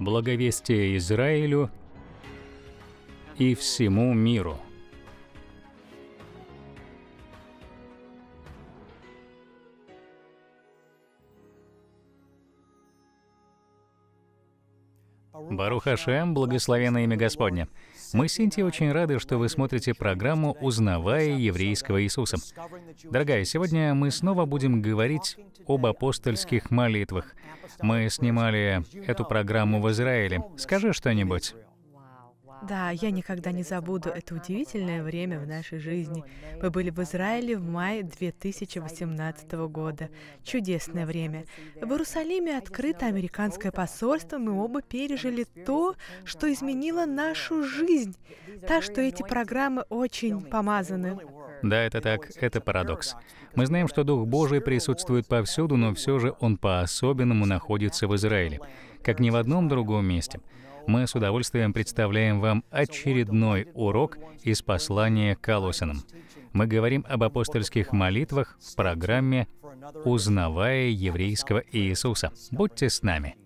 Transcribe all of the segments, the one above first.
благовестие Израилю и всему миру. Хашем, благословенное имя Господне. Мы с Синтией очень рады, что вы смотрите программу «Узнавая еврейского Иисуса». Дорогая, сегодня мы снова будем говорить об апостольских молитвах. Мы снимали эту программу в Израиле. Скажи что-нибудь. Да, я никогда не забуду это удивительное время в нашей жизни. Мы были в Израиле в мае 2018 года. Чудесное время. В Иерусалиме открыто американское посольство. Мы оба пережили то, что изменило нашу жизнь. Так что эти программы очень помазаны. Да, это так, это парадокс. Мы знаем, что Дух Божий присутствует повсюду, но все же Он по-особенному находится в Израиле, как ни в одном другом месте мы с удовольствием представляем вам очередной урок из послания к Колосинам. Мы говорим об апостольских молитвах в программе «Узнавая еврейского Иисуса». Будьте с нами!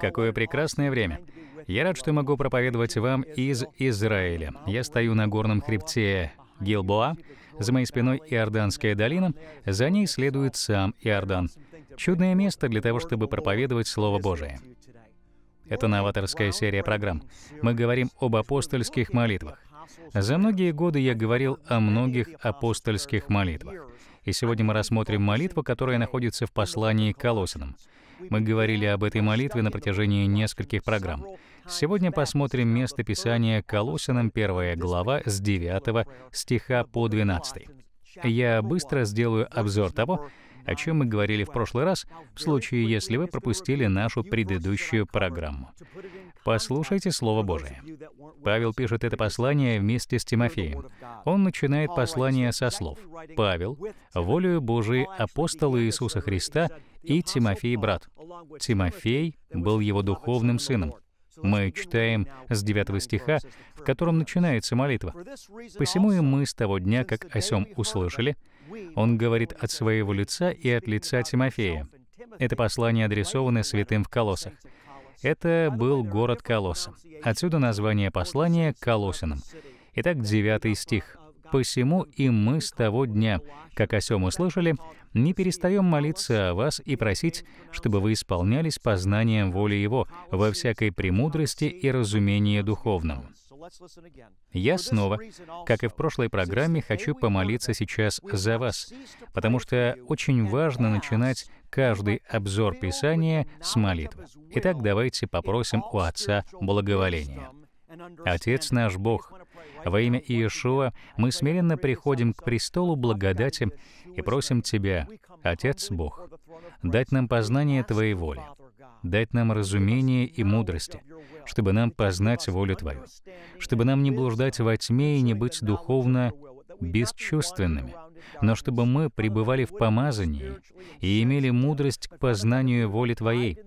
Какое прекрасное время! Я рад, что могу проповедовать вам из Израиля. Я стою на горном хребте Гилбоа, за моей спиной Иорданская долина, за ней следует сам Иордан. Чудное место для того, чтобы проповедовать Слово Божие. Это новаторская серия программ. Мы говорим об апостольских молитвах. За многие годы я говорил о многих апостольских молитвах. И сегодня мы рассмотрим молитву, которая находится в послании к Колосинам. Мы говорили об этой молитве на протяжении нескольких программ. Сегодня посмотрим место Писания Колосинам 1 глава с 9 стиха по 12. Я быстро сделаю обзор того, о чем мы говорили в прошлый раз, в случае, если вы пропустили нашу предыдущую программу. Послушайте Слово Божие. Павел пишет это послание вместе с Тимофеем. Он начинает послание со слов «Павел, волею Божией апостол Иисуса Христа и Тимофей брат». Тимофей был его духовным сыном, мы читаем с 9 стиха, в котором начинается молитва. «Посему и мы с того дня, как о сем услышали, он говорит от своего лица и от лица Тимофея». Это послание адресовано святым в Колоссах. Это был город Колосса. Отсюда название послания Колосинам. Итак, 9 стих. Посему и мы с того дня, как о сем услышали, не перестаем молиться о вас и просить, чтобы вы исполнялись познанием воли Его во всякой премудрости и разумении духовном. Я снова, как и в прошлой программе, хочу помолиться сейчас за вас, потому что очень важно начинать каждый обзор Писания с молитвы. Итак, давайте попросим у Отца благоволения. Отец наш Бог, во имя Иешуа мы смиренно приходим к престолу благодати и просим Тебя, Отец Бог, дать нам познание Твоей воли, дать нам разумение и мудрости, чтобы нам познать волю Твою, чтобы нам не блуждать во тьме и не быть духовно бесчувственными, но чтобы мы пребывали в помазании и имели мудрость к познанию воли Твоей.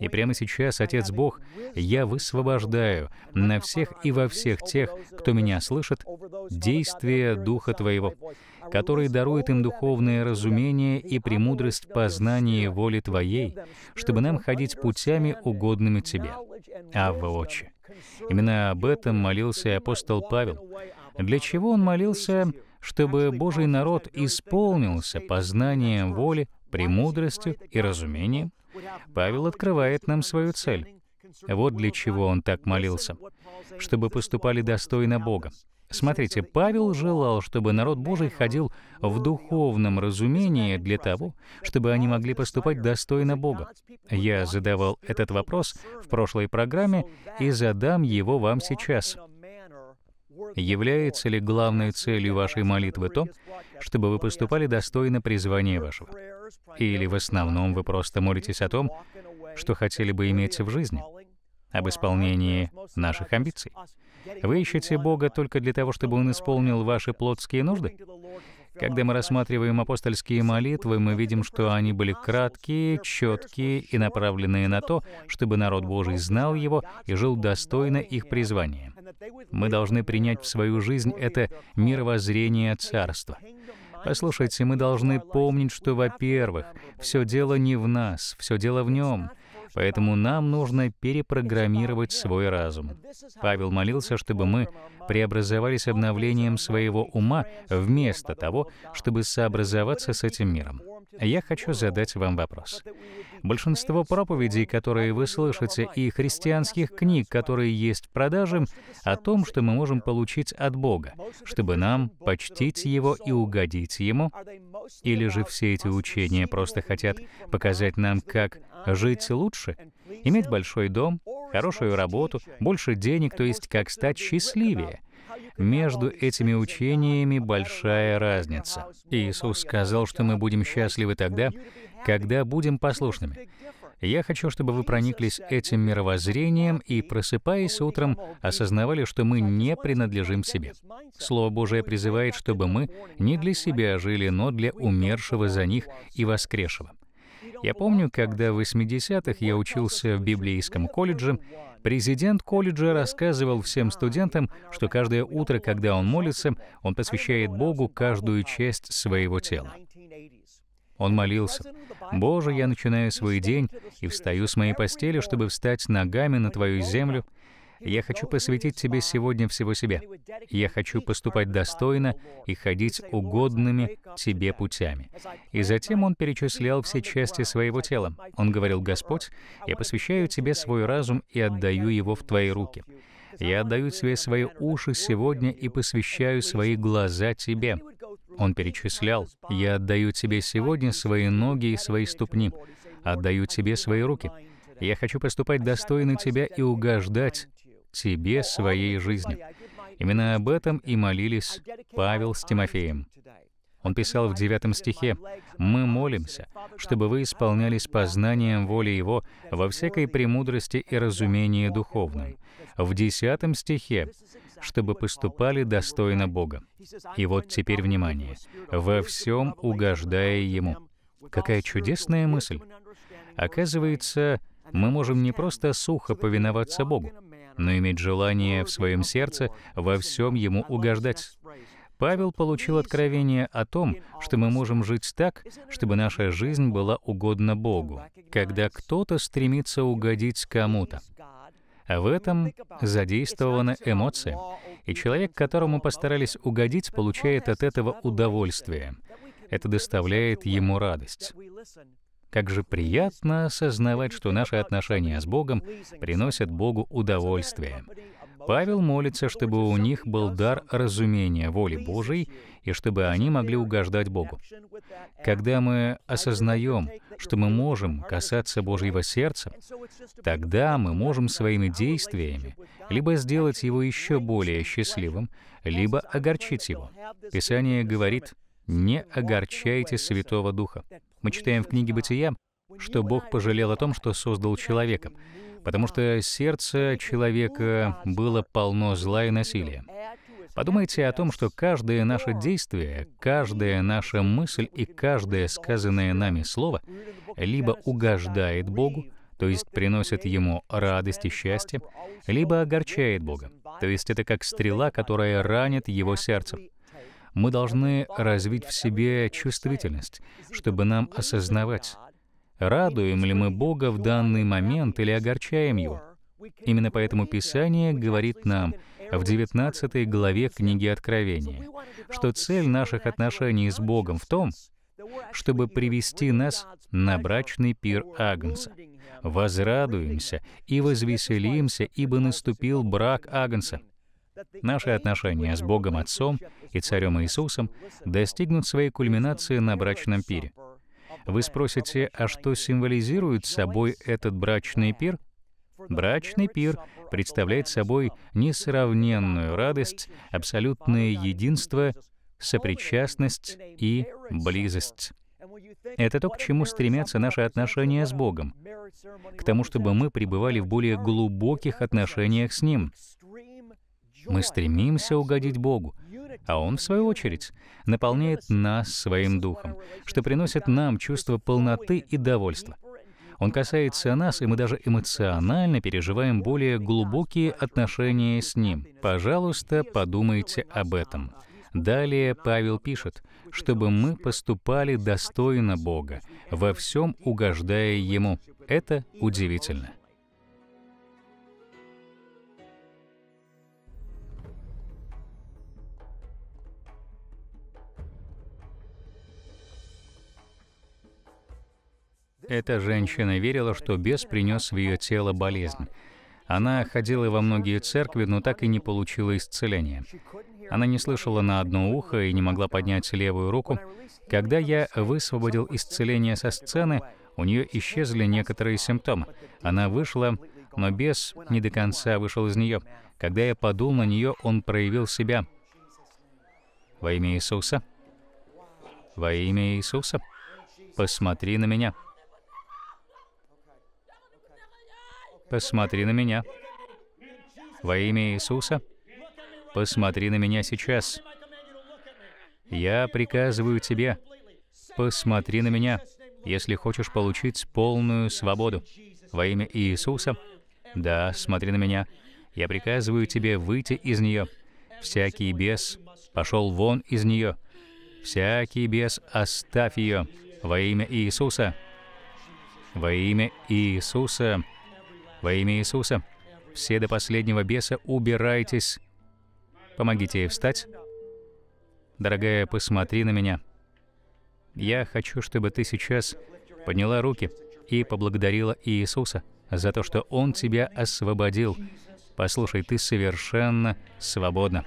И прямо сейчас, Отец Бог, я высвобождаю на всех и во всех тех, кто меня слышит, действие Духа Твоего, который дарует им духовное разумение и премудрость познания воли Твоей, чтобы нам ходить путями, угодными Тебе. Авва Отче. Именно об этом молился апостол Павел. Для чего он молился? чтобы Божий народ исполнился познанием воли, премудростью и разумением, Павел открывает нам свою цель. Вот для чего он так молился, чтобы поступали достойно Бога. Смотрите, Павел желал, чтобы народ Божий ходил в духовном разумении для того, чтобы они могли поступать достойно Бога. Я задавал этот вопрос в прошлой программе и задам его вам сейчас. Является ли главной целью вашей молитвы то, чтобы вы поступали достойно призвания вашего? Или в основном вы просто молитесь о том, что хотели бы иметь в жизни? об исполнении наших амбиций? Вы ищете Бога только для того, чтобы Он исполнил ваши плотские нужды? Когда мы рассматриваем апостольские молитвы, мы видим, что они были краткие, четкие и направленные на то, чтобы народ Божий знал его и жил достойно их призвания. Мы должны принять в свою жизнь это мировоззрение царства. Послушайте, мы должны помнить, что, во-первых, все дело не в нас, все дело в нем — Поэтому нам нужно перепрограммировать свой разум. Павел молился, чтобы мы преобразовались обновлением своего ума вместо того, чтобы сообразоваться с этим миром я хочу задать вам вопрос. Большинство проповедей, которые вы слышите, и христианских книг, которые есть в продаже, о том, что мы можем получить от Бога, чтобы нам почтить Его и угодить Ему? Или же все эти учения просто хотят показать нам, как жить лучше, иметь большой дом, хорошую работу, больше денег, то есть как стать счастливее — между этими учениями большая разница. Иисус сказал, что мы будем счастливы тогда, когда будем послушными. Я хочу, чтобы вы прониклись этим мировоззрением и, просыпаясь утром, осознавали, что мы не принадлежим себе. Слово Божие призывает, чтобы мы не для себя жили, но для умершего за них и воскресшего. Я помню, когда в 80-х я учился в библейском колледже, президент колледжа рассказывал всем студентам, что каждое утро, когда он молится, он посвящает Богу каждую часть своего тела. Он молился, «Боже, я начинаю свой день и встаю с моей постели, чтобы встать ногами на Твою землю, я хочу посвятить тебе сегодня всего себя. Я хочу поступать достойно и ходить угодными тебе путями. И затем он перечислял все части своего тела. Он говорил, «Господь, я посвящаю тебе свой разум и отдаю его в твои руки». Я отдаю тебе свои уши сегодня и посвящаю свои глаза тебе. Он перечислял, «Я отдаю тебе сегодня свои ноги и свои ступни, отдаю тебе свои руки. Я хочу поступать достойно тебя и угождать тебе своей жизнью. Именно об этом и молились Павел с Тимофеем. Он писал в 9 стихе, «Мы молимся, чтобы вы исполнялись познанием воли Его во всякой премудрости и разумении духовном». В 10 стихе, «чтобы поступали достойно Бога». И вот теперь внимание, «во всем угождая Ему». Какая чудесная мысль! Оказывается, мы можем не просто сухо повиноваться Богу, но иметь желание в своем сердце во всем ему угождать. Павел получил откровение о том, что мы можем жить так, чтобы наша жизнь была угодна Богу, когда кто-то стремится угодить кому-то. А в этом задействованы эмоции, и человек, которому постарались угодить, получает от этого удовольствие. Это доставляет ему радость. Как же приятно осознавать, что наши отношения с Богом приносят Богу удовольствие. Павел молится, чтобы у них был дар разумения воли Божией и чтобы они могли угождать Богу. Когда мы осознаем, что мы можем касаться Божьего сердца, тогда мы можем своими действиями либо сделать его еще более счастливым, либо огорчить его. Писание говорит, «Не огорчайте Святого Духа». Мы читаем в книге «Бытия», что Бог пожалел о том, что создал человека, потому что сердце человека было полно зла и насилия. Подумайте о том, что каждое наше действие, каждая наша мысль и каждое сказанное нами слово либо угождает Богу, то есть приносит ему радость и счастье, либо огорчает Бога, то есть это как стрела, которая ранит его сердце. Мы должны развить в себе чувствительность, чтобы нам осознавать, радуем ли мы Бога в данный момент или огорчаем Его. Именно поэтому Писание говорит нам в 19 главе книги Откровения, что цель наших отношений с Богом в том, чтобы привести нас на брачный пир Агнца. Возрадуемся и возвеселимся, ибо наступил брак Агнца. Наши отношения с Богом Отцом и Царем Иисусом достигнут своей кульминации на брачном пире. Вы спросите, а что символизирует собой этот брачный пир? Брачный пир представляет собой несравненную радость, абсолютное единство, сопричастность и близость. Это то, к чему стремятся наши отношения с Богом. К тому, чтобы мы пребывали в более глубоких отношениях с Ним. Мы стремимся угодить Богу, а Он, в свою очередь, наполняет нас своим духом, что приносит нам чувство полноты и довольства. Он касается нас, и мы даже эмоционально переживаем более глубокие отношения с Ним. Пожалуйста, подумайте об этом. Далее Павел пишет, чтобы мы поступали достойно Бога, во всем угождая Ему. Это удивительно. Эта женщина верила, что бес принес в ее тело болезнь. Она ходила во многие церкви, но так и не получила исцеления. Она не слышала на одно ухо и не могла поднять левую руку. Когда я высвободил исцеление со сцены, у нее исчезли некоторые симптомы. Она вышла, но бес не до конца вышел из нее. Когда я подул на нее, он проявил себя. Во имя Иисуса. Во имя Иисуса. Посмотри на меня. Посмотри на меня. Во имя Иисуса, посмотри на меня сейчас. Я приказываю тебе, посмотри на меня, если хочешь получить полную свободу. Во имя Иисуса, да, смотри на меня, я приказываю тебе выйти из нее. Всякий бес пошел вон из нее. Всякий бес оставь ее. Во имя Иисуса. Во имя Иисуса. Во имя Иисуса, все до последнего беса убирайтесь. Помогите ей встать. Дорогая, посмотри на меня. Я хочу, чтобы ты сейчас подняла руки и поблагодарила Иисуса за то, что Он тебя освободил. Послушай, ты совершенно свободна.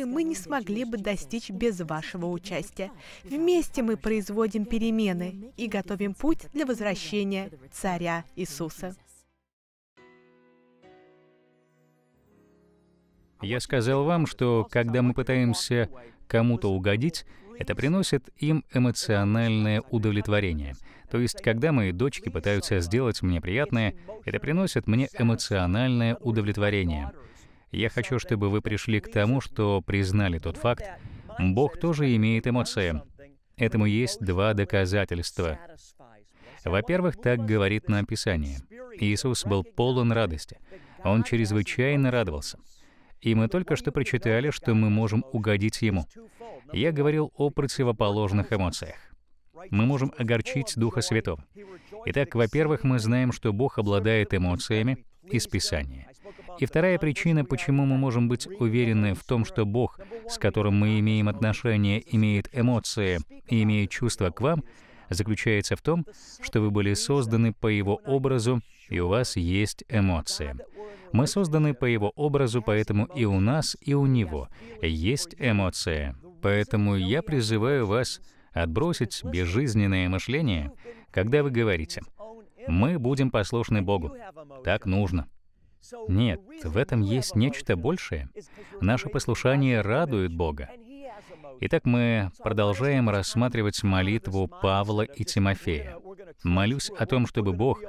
которые мы не смогли бы достичь без вашего участия. Вместе мы производим перемены и готовим путь для возвращения Царя Иисуса. Я сказал вам, что когда мы пытаемся кому-то угодить, это приносит им эмоциональное удовлетворение. То есть, когда мои дочки пытаются сделать мне приятное, это приносит мне эмоциональное удовлетворение. Я хочу, чтобы вы пришли к тому, что признали тот факт, Бог тоже имеет эмоции. Этому есть два доказательства. Во-первых, так говорит нам Писание. Иисус был полон радости. Он чрезвычайно радовался. И мы только что прочитали, что мы можем угодить Ему. Я говорил о противоположных эмоциях. Мы можем огорчить Духа Святого. Итак, во-первых, мы знаем, что Бог обладает эмоциями, из Писания. И вторая причина, почему мы можем быть уверены в том, что Бог, с которым мы имеем отношения, имеет эмоции и имеет чувства к вам, заключается в том, что вы были созданы по Его образу, и у вас есть эмоции. Мы созданы по Его образу, поэтому и у нас, и у Него есть эмоции. Поэтому я призываю вас отбросить безжизненное мышление, когда вы говорите — мы будем послушны Богу. Так нужно. Нет, в этом есть нечто большее. Наше послушание радует Бога. Итак, мы продолжаем рассматривать молитву Павла и Тимофея. Молюсь о том, чтобы Бог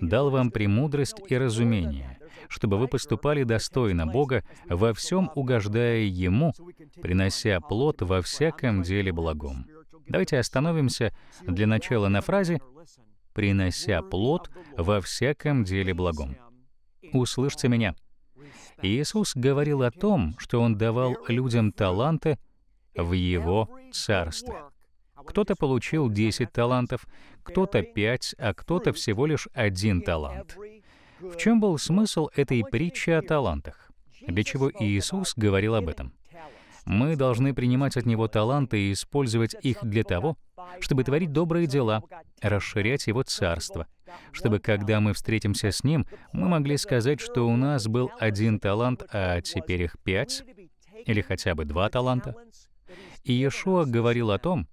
дал вам премудрость и разумение, чтобы вы поступали достойно Бога, во всем угождая Ему, принося плод во всяком деле благом. Давайте остановимся для начала на фразе принося плод во всяком деле благом. Услышьте меня. Иисус говорил о том, что Он давал людям таланты в Его Царстве. Кто-то получил 10 талантов, кто-то 5, а кто-то всего лишь один талант. В чем был смысл этой притчи о талантах? Для чего Иисус говорил об этом? Мы должны принимать от Него таланты и использовать их для того, чтобы творить добрые дела, расширять Его Царство, чтобы, когда мы встретимся с Ним, мы могли сказать, что у нас был один талант, а теперь их пять, или хотя бы два таланта. И Иешуа говорил о том,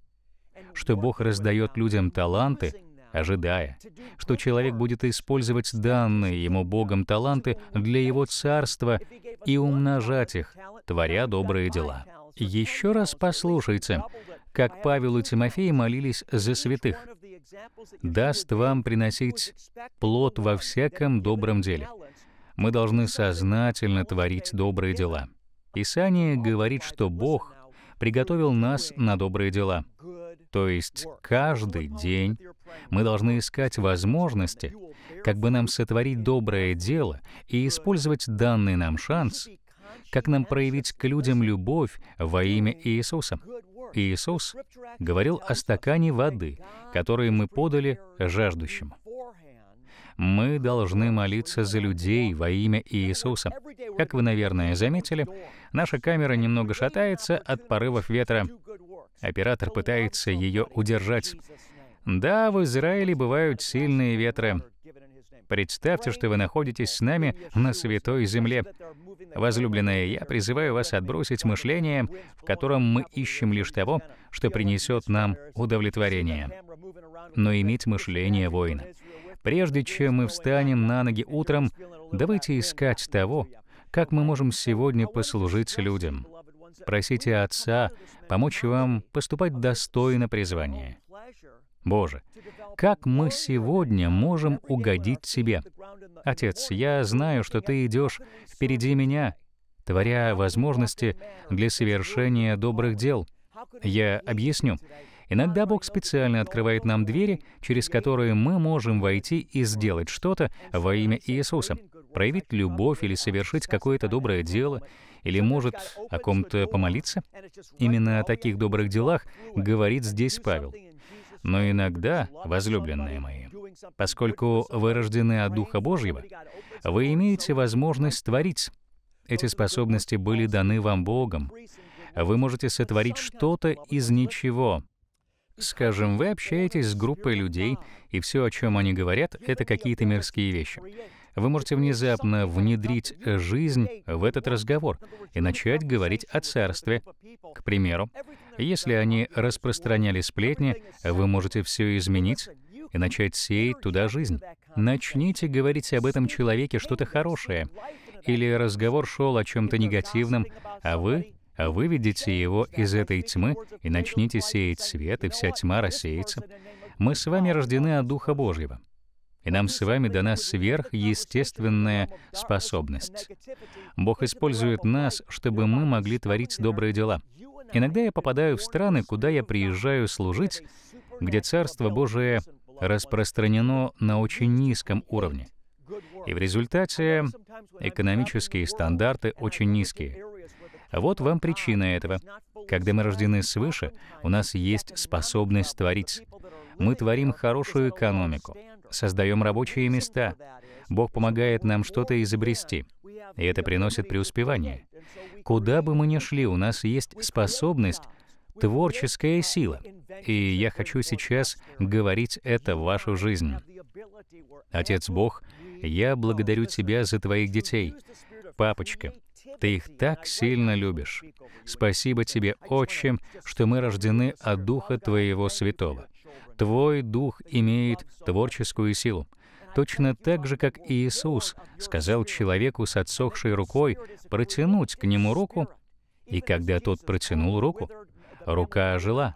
что Бог раздает людям таланты, ожидая, что человек будет использовать данные ему Богом таланты для его царства и умножать их, творя добрые дела. Еще раз послушайте, как Павел и Тимофей молились за святых. «Даст вам приносить плод во всяком добром деле». Мы должны сознательно творить добрые дела. Писание говорит, что Бог приготовил нас на добрые дела. То есть каждый день мы должны искать возможности, как бы нам сотворить доброе дело и использовать данный нам шанс, как нам проявить к людям любовь во имя Иисуса. Иисус говорил о стакане воды, который мы подали жаждущему. Мы должны молиться за людей во имя Иисуса. Как вы, наверное, заметили, наша камера немного шатается от порывов ветра. Оператор пытается ее удержать. Да, в Израиле бывают сильные ветры. Представьте, что вы находитесь с нами на святой земле. Возлюбленные, я призываю вас отбросить мышление, в котором мы ищем лишь того, что принесет нам удовлетворение, но иметь мышление воина. Прежде чем мы встанем на ноги утром, давайте искать того, как мы можем сегодня послужить людям. Просите Отца помочь вам поступать достойно призвания. Боже, как мы сегодня можем угодить Тебе? Отец, я знаю, что Ты идешь впереди меня, творя возможности для совершения добрых дел. Я объясню. Иногда Бог специально открывает нам двери, через которые мы можем войти и сделать что-то во имя Иисуса, проявить любовь или совершить какое-то доброе дело, или может о ком-то помолиться? Именно о таких добрых делах говорит здесь Павел. Но иногда, возлюбленные мои, поскольку вы рождены от Духа Божьего, вы имеете возможность творить. Эти способности были даны вам Богом. Вы можете сотворить что-то из ничего. Скажем, вы общаетесь с группой людей, и все, о чем они говорят, это какие-то мирские вещи. Вы можете внезапно внедрить жизнь в этот разговор и начать говорить о царстве. К примеру, если они распространяли сплетни, вы можете все изменить и начать сеять туда жизнь. Начните говорить об этом человеке что-то хорошее. Или разговор шел о чем-то негативном, а вы выведите его из этой тьмы и начните сеять свет, и вся тьма рассеется. Мы с вами рождены от Духа Божьего и нам с вами дана сверхъестественная способность. Бог использует нас, чтобы мы могли творить добрые дела. Иногда я попадаю в страны, куда я приезжаю служить, где Царство Божие распространено на очень низком уровне. И в результате экономические стандарты очень низкие. Вот вам причина этого. Когда мы рождены свыше, у нас есть способность творить. Мы творим хорошую экономику создаем рабочие места. Бог помогает нам что-то изобрести, и это приносит преуспевание. Куда бы мы ни шли, у нас есть способность, творческая сила. И я хочу сейчас говорить это в вашу жизнь. Отец Бог, я благодарю Тебя за Твоих детей. Папочка, Ты их так сильно любишь. Спасибо Тебе, Отче, что мы рождены от Духа Твоего Святого. Твой дух имеет творческую силу. Точно так же, как Иисус сказал человеку с отсохшей рукой протянуть к нему руку, и когда тот протянул руку, рука ожила.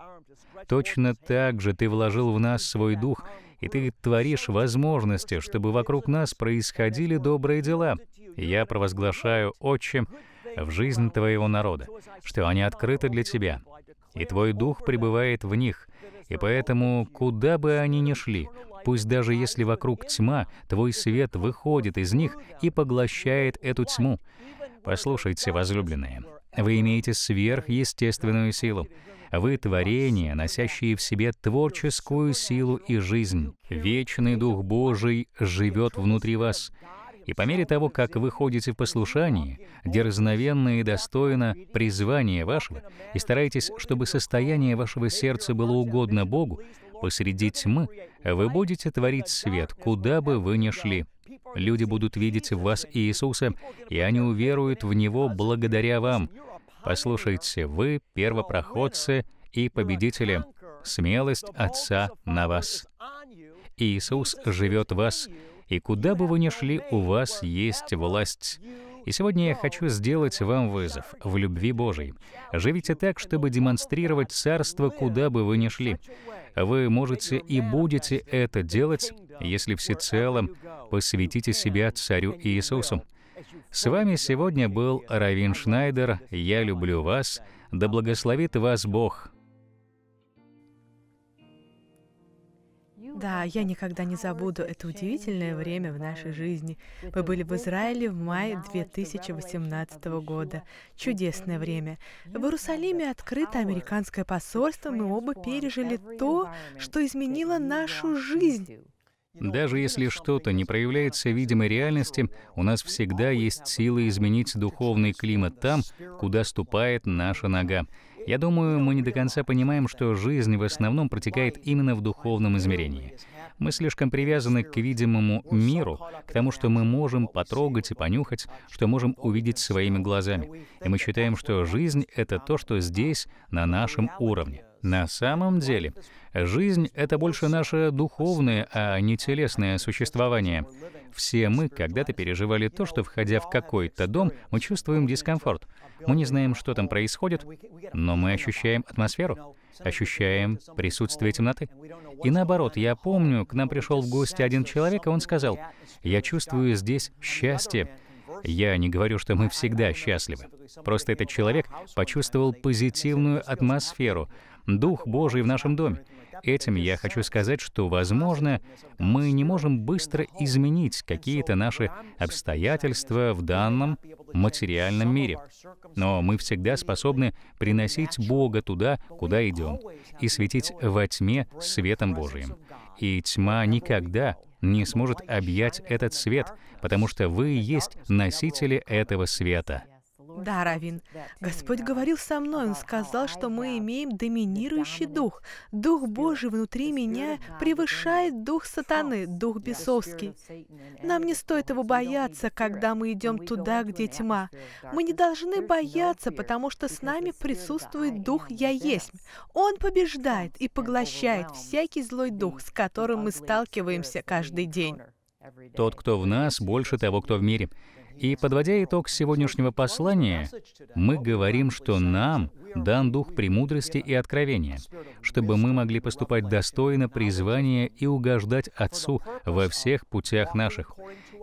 Точно так же ты вложил в нас свой дух, и ты творишь возможности, чтобы вокруг нас происходили добрые дела. я провозглашаю, Отче, в жизнь твоего народа, что они открыты для тебя, и твой дух пребывает в них, и поэтому, куда бы они ни шли, пусть даже если вокруг тьма, твой свет выходит из них и поглощает эту тьму. Послушайте, возлюбленные, вы имеете сверхъестественную силу. Вы — творение, носящие в себе творческую силу и жизнь. Вечный Дух Божий живет внутри вас — и по мере того, как вы ходите в послушании, дерзновенно и достойно призвания вашего, и стараетесь, чтобы состояние вашего сердца было угодно Богу, посреди тьмы вы будете творить свет, куда бы вы ни шли. Люди будут видеть в вас Иисуса, и они уверуют в Него благодаря вам. Послушайте, вы первопроходцы и победители. Смелость Отца на вас. Иисус живет в вас, и куда бы вы ни шли, у вас есть власть. И сегодня я хочу сделать вам вызов в любви Божией. Живите так, чтобы демонстрировать Царство, куда бы вы ни шли. Вы можете и будете это делать, если всецело посвятите себя Царю Иисусу. С вами сегодня был Равин Шнайдер. Я люблю вас. Да благословит вас Бог. Да, я никогда не забуду это удивительное время в нашей жизни. Мы были в Израиле в мае 2018 года. Чудесное время. В Иерусалиме открыто американское посольство. Мы оба пережили то, что изменило нашу жизнь. Даже если что-то не проявляется в видимой реальности, у нас всегда есть силы изменить духовный климат там, куда ступает наша нога. Я думаю, мы не до конца понимаем, что жизнь в основном протекает именно в духовном измерении. Мы слишком привязаны к видимому миру, к тому, что мы можем потрогать и понюхать, что можем увидеть своими глазами. И мы считаем, что жизнь — это то, что здесь, на нашем уровне. На самом деле, жизнь — это больше наше духовное, а не телесное существование. Все мы когда-то переживали то, что, входя в какой-то дом, мы чувствуем дискомфорт. Мы не знаем, что там происходит, но мы ощущаем атмосферу, ощущаем присутствие темноты. И наоборот, я помню, к нам пришел в гости один человек, и он сказал, «Я чувствую здесь счастье». Я не говорю, что мы всегда счастливы. Просто этот человек почувствовал позитивную атмосферу, Дух Божий в нашем доме. Этим я хочу сказать, что, возможно, мы не можем быстро изменить какие-то наши обстоятельства в данном материальном мире, но мы всегда способны приносить Бога туда, куда идем, и светить во тьме светом Божиим. И тьма никогда не сможет объять этот свет, потому что вы есть носители этого света. Да, Равин, Господь говорил со мной, Он сказал, что мы имеем доминирующий дух. Дух Божий внутри меня превышает дух сатаны, дух бесовский. Нам не стоит его бояться, когда мы идем туда, где тьма. Мы не должны бояться, потому что с нами присутствует дух «Я есть». Он побеждает и поглощает всякий злой дух, с которым мы сталкиваемся каждый день. Тот, кто в нас, больше того, кто в мире. И подводя итог сегодняшнего послания, мы говорим, что нам дан дух премудрости и откровения, чтобы мы могли поступать достойно призвания и угождать Отцу во всех путях наших.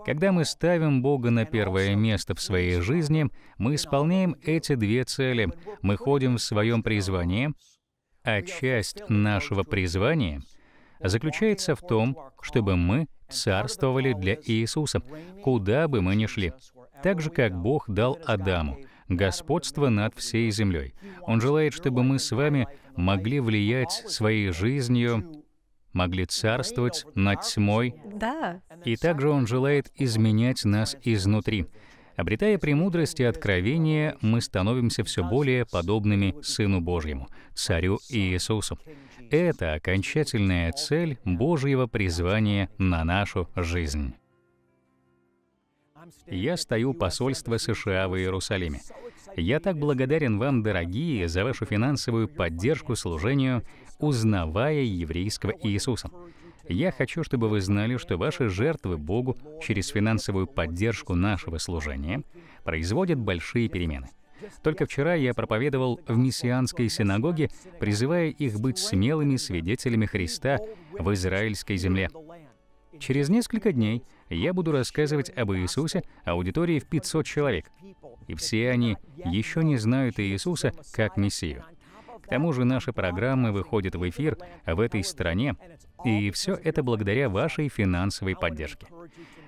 Когда мы ставим Бога на первое место в своей жизни, мы исполняем эти две цели. Мы ходим в своем призвании, а часть нашего призвания заключается в том, чтобы мы царствовали для Иисуса, куда бы мы ни шли. Так же, как Бог дал Адаму господство над всей землей. Он желает, чтобы мы с вами могли влиять своей жизнью, могли царствовать над тьмой. Да. И также Он желает изменять нас изнутри. Обретая премудрость и откровение, мы становимся все более подобными Сыну Божьему, Царю Иисусу. Это окончательная цель Божьего призвания на нашу жизнь. Я стою посольство США в Иерусалиме. Я так благодарен вам, дорогие, за вашу финансовую поддержку служению, узнавая еврейского Иисуса. Я хочу, чтобы вы знали, что ваши жертвы Богу через финансовую поддержку нашего служения производят большие перемены. Только вчера я проповедовал в мессианской синагоге, призывая их быть смелыми свидетелями Христа в израильской земле. Через несколько дней я буду рассказывать об Иисусе аудитории в 500 человек. И все они еще не знают Иисуса как Мессию. К тому же наши программы выходят в эфир в этой стране, и все это благодаря вашей финансовой поддержке.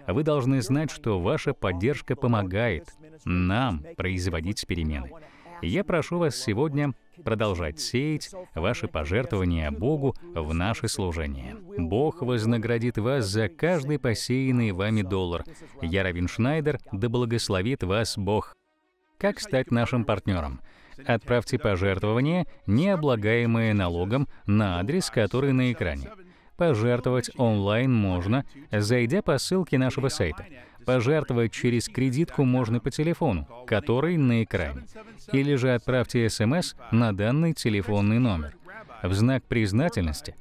Вы должны знать, что ваша поддержка помогает нам производить перемены. Я прошу вас сегодня продолжать сеять ваши пожертвования Богу в наше служение. Бог вознаградит вас за каждый посеянный вами доллар. Я Равин Шнайдер, да благословит вас Бог. Как стать нашим партнером? Отправьте пожертвования, не облагаемые налогом, на адрес, который на экране. Пожертвовать онлайн можно, зайдя по ссылке нашего сайта. Пожертвовать через кредитку можно по телефону, который на экране. Или же отправьте СМС на данный телефонный номер. В знак признательности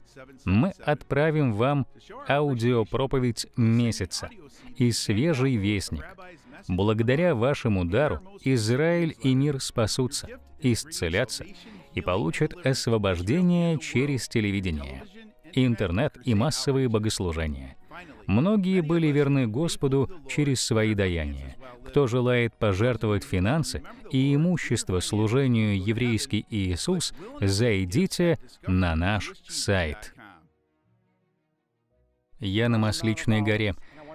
мы отправим вам аудиопроповедь месяца и свежий вестник. Благодаря вашему дару Израиль и мир спасутся, исцелятся и получат освобождение через телевидение, интернет и массовые богослужения. Многие были верны Господу через свои даяния. Кто желает пожертвовать финансы и имущество служению «Еврейский Иисус», зайдите на наш сайт. Я на Масличной горе —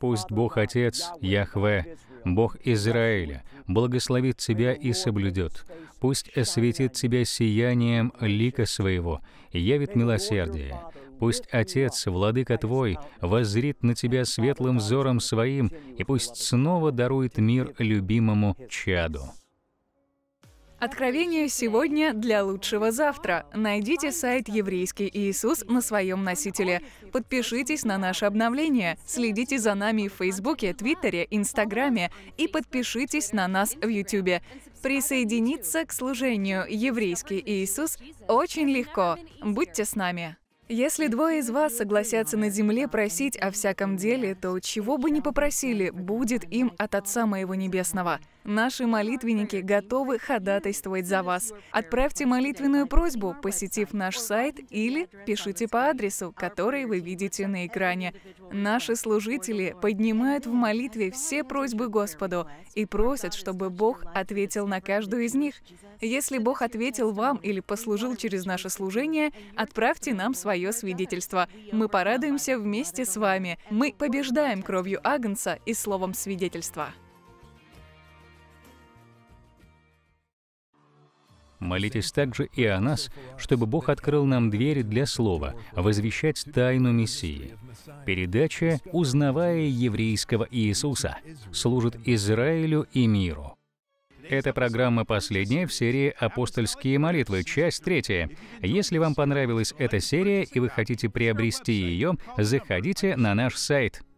Пусть Бог Отец, Яхве, Бог Израиля, благословит тебя и соблюдет. Пусть осветит тебя сиянием лика своего явит милосердие. Пусть Отец, Владыка твой, воззрит на тебя светлым взором своим, и пусть снова дарует мир любимому чаду. Откровение сегодня для лучшего завтра. Найдите сайт «Еврейский Иисус» на своем носителе. Подпишитесь на наше обновление. Следите за нами в Фейсбуке, Твиттере, Инстаграме и подпишитесь на нас в Ютубе. Присоединиться к служению «Еврейский Иисус» очень легко. Будьте с нами. Если двое из вас согласятся на земле просить о всяком деле, то чего бы ни попросили, будет им от Отца Моего Небесного – Наши молитвенники готовы ходатайствовать за вас. Отправьте молитвенную просьбу, посетив наш сайт или пишите по адресу, который вы видите на экране. Наши служители поднимают в молитве все просьбы Господу и просят, чтобы Бог ответил на каждую из них. Если Бог ответил вам или послужил через наше служение, отправьте нам свое свидетельство. Мы порадуемся вместе с вами. Мы побеждаем кровью Агнца и словом свидетельства. Молитесь также и о нас, чтобы Бог открыл нам двери для слова, возвещать тайну Мессии. Передача «Узнавая еврейского Иисуса» служит Израилю и миру. Эта программа последняя в серии «Апостольские молитвы», часть третья. Если вам понравилась эта серия и вы хотите приобрести ее, заходите на наш сайт –